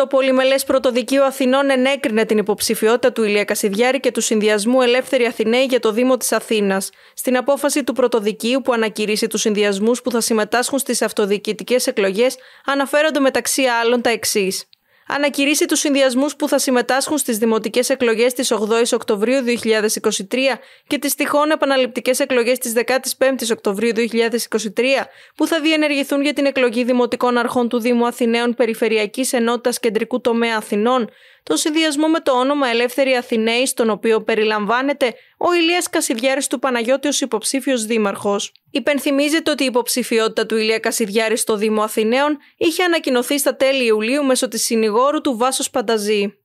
Το Πολυμελές Πρωτοδικείο Αθηνών ενέκρινε την υποψηφιότητα του Ηλία Κασιδιάρη και του Συνδυασμού Ελεύθερη Αθηναίοι για το Δήμο της Αθήνας. Στην απόφαση του Πρωτοδικείου που ανακηρύσσει τους συνδυασμούς που θα συμμετάσχουν στις αυτοδιοικητικές εκλογές, αναφέρονται μεταξύ άλλων τα εξής ανακηρύσει τους συνδυασμούς που θα συμμετάσχουν στις δημοτικές εκλογές της 8η Οκτωβρίου 2023 και τις τυχόν επαναληπτικές εκλογές της 15η Οκτωβρίου 2023 που θα διενεργηθούν για την εκλογή δημοτικών αρχών του Δήμου Αθηναίων Περιφερειακής Ενότητας Κεντρικού Τομέα Αθηνών, τον συνδυασμό με το όνομα Ελεύθερη Αθηναίη, στον οποίο περιλαμβάνεται ο Ηλίας Κασιδιάρης του Παναγιώτη ως υποψήφιος δήμαρχος. Υπενθυμίζεται ότι η υποψηφιότητα του Ηλία Κασιδιάρη στο Δήμο Αθηναίων είχε ανακοινωθεί στα τέλη Ιουλίου μέσω της συνηγόρου του Βάσος Πανταζή.